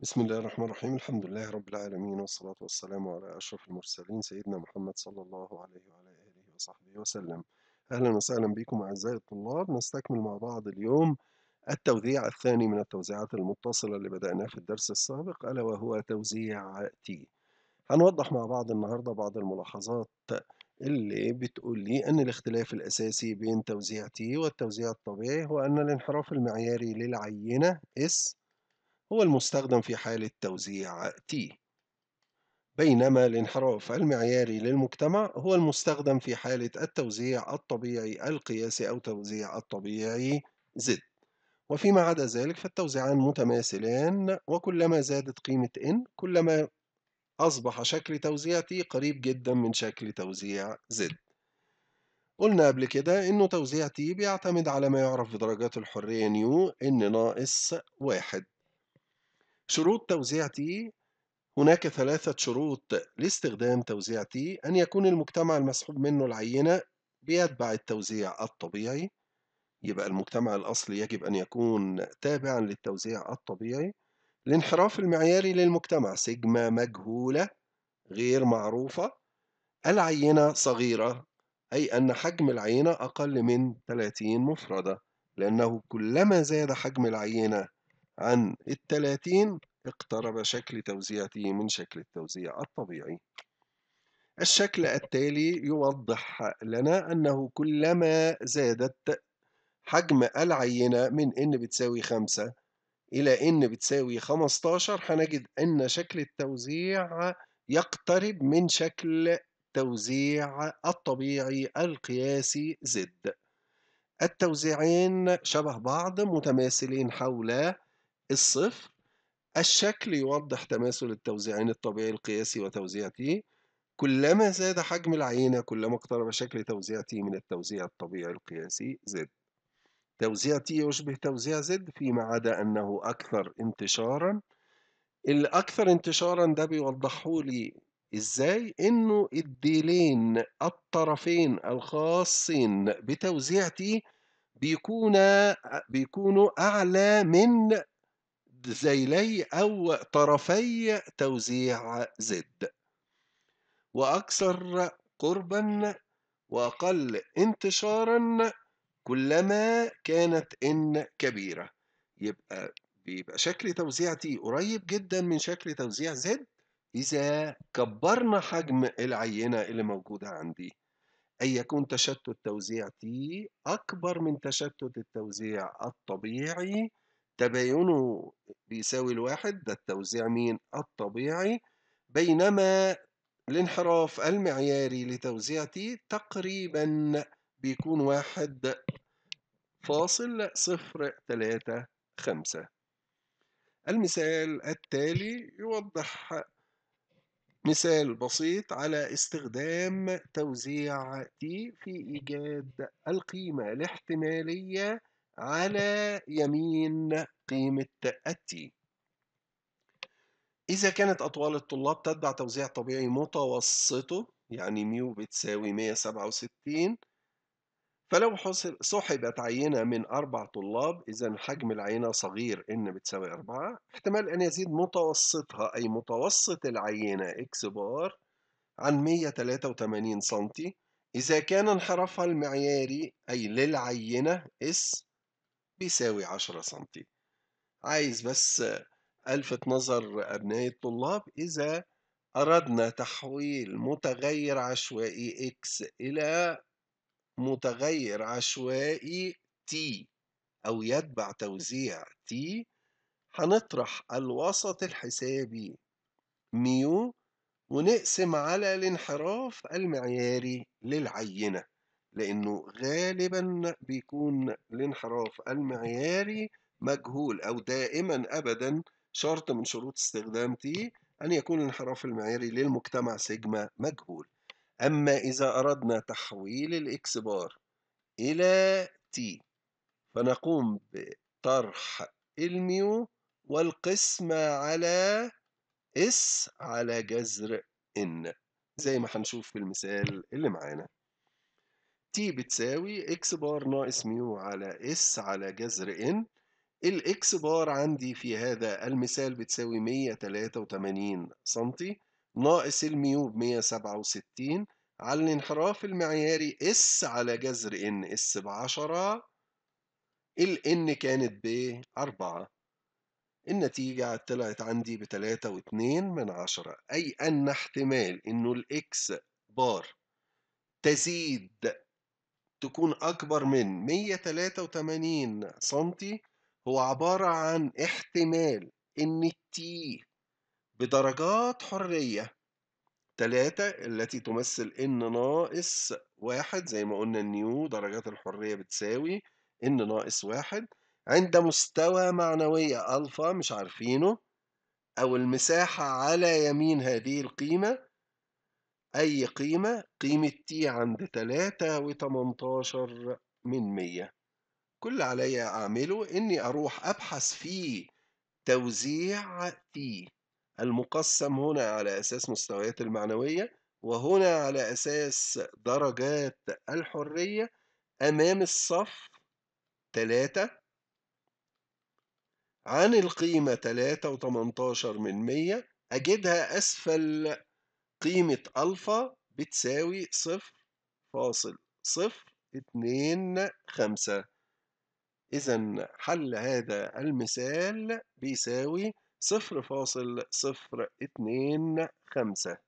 بسم الله الرحمن الرحيم الحمد لله رب العالمين والصلاة والسلام على أشرف المرسلين سيدنا محمد صلى الله عليه وعلى آله وصحبه وسلم أهلا وسهلا بكم أعزائي الطلاب نستكمل مع بعض اليوم التوزيع الثاني من التوزيعات المتصلة اللي بدأناه في الدرس السابق ألا وهو توزيع تي هنوضح مع بعض النهاردة بعض الملاحظات اللي بتقول لي أن الاختلاف الأساسي بين توزيع تي والتوزيع الطبيعي هو أن الانحراف المعياري للعينة اس هو المستخدم في حالة توزيع T بينما الانحراف المعياري للمجتمع هو المستخدم في حالة التوزيع الطبيعي القياسي أو توزيع الطبيعي Z وفيما عدا ذلك فالتوزيعان متماثلان وكلما زادت قيمة N كلما أصبح شكل توزيع T قريب جدا من شكل توزيع Z قلنا قبل كده إنه توزيع T بيعتمد على ما يعرف بدرجات الحرية نيو N ناقص واحد شروط توزيع T هناك ثلاثة شروط لاستخدام توزيع T أن يكون المجتمع المسحوب منه العينة بيتبع التوزيع الطبيعي يبقى المجتمع الأصلي يجب أن يكون تابعا للتوزيع الطبيعي الانحراف المعياري للمجتمع سيجما مجهولة غير معروفة العينة صغيرة أي أن حجم العينة أقل من 30 مفردة لأنه كلما زاد حجم العينة عن الثلاثين اقترب شكل توزيعته من شكل التوزيع الطبيعي الشكل التالي يوضح لنا أنه كلما زادت حجم العينة من n بتساوي 5 إلى n بتساوي 15 هنجد أن شكل التوزيع يقترب من شكل توزيع الطبيعي القياسي زد التوزيعين شبه بعض متماثلين حول الصفر الشكل يوضح تماثل التوزيعين الطبيعي القياسي وتوزيع تي كلما زاد حجم العينة كلما اقترب شكل توزيع تي من التوزيع الطبيعي القياسي زد توزيع تي يشبه توزيع زد فيما عدا أنه أكثر انتشارا الأكثر انتشارا ده بيوضحه لي إزاي إنه الديلين الطرفين الخاصين بتوزيع تي بيكون بيكونوا أعلى من ذيلي أو طرفي توزيع زد وأكثر قربا وأقل انتشارا كلما كانت إن كبيرة يبقى بيبقى شكل توزيع تي قريب جدا من شكل توزيع زد إذا كبرنا حجم العينة اللي موجودة عندي أن يكون تشتت توزيع تي أكبر من تشتت التوزيع الطبيعي تباينه بيساوي الواحد ده التوزيع مين الطبيعي بينما الانحراف المعياري لتوزيع تي تقريبا بيكون واحد فاصل صفر تلاتة خمسة المثال التالي يوضح مثال بسيط على استخدام توزيع تي في إيجاد القيمة الاحتمالية على يمين قيمة التي إذا كانت أطوال الطلاب تتبع توزيع طبيعي متوسطه يعني ميو بتساوي 167 فلو سحبت عينة من أربع طلاب إذا حجم العينة صغير إن بتساوي أربعة احتمال أن يزيد متوسطها أي متوسط العينة إكس بار عن 183 سنتي إذا كان انحرافها المعياري أي للعينة اس بيساوي عشرة سم عايز بس ألفت نظر أبناء الطلاب إذا أردنا تحويل متغير عشوائي x إلى متغير عشوائي t أو يتبع توزيع t هنطرح الوسط الحسابي ميو ونقسم على الانحراف المعياري للعينة لأنه غالبا بيكون الانحراف المعياري مجهول أو دائما أبدا شرط من شروط استخدام تي أن يكون الانحراف المعياري للمجتمع سيجما مجهول أما إذا أردنا تحويل الإكس بار إلى تي فنقوم بطرح الميو والقسمة على اس على جذر ان زي ما هنشوف في المثال اللي معانا تي بتساوي اكس بار ناقص ميو على اس على جذر ان الاكس بار عندي في هذا المثال بتساوي 183 سنتي ناقص الميو ب 167 على الانحراف المعياري اس على جذر ان اس ب 10 الان كانت ب 4 النتيجة طلعت عندي ب 3.2 من 10 أي أن احتمال إنه الإكس بار تزيد تكون أكبر من 183 سنتي هو عبارة عن احتمال إن التي بدرجات حرية تلاتة التي تمثل إن ناقص واحد زي ما قلنا النيو درجات الحرية بتساوي إن ناقص واحد عند مستوى معنوية ألفا مش عارفينه أو المساحة على يمين هذه القيمة أي قيمة قيمة تي عند تلاتة وتمنتاشر من مية كل عليا أعمله إني أروح أبحث في توزيع تي المقسم هنا على أساس مستويات المعنوية وهنا على أساس درجات الحرية أمام الصف تلاتة عن القيمة تلاتة وتمنتاشر من مية أجدها أسفل قيمة ألفا بتساوي صفر فاصل صفر اتنين خمسة إذا حل هذا المثال بيساوي صفر فاصل صفر اتنين خمسة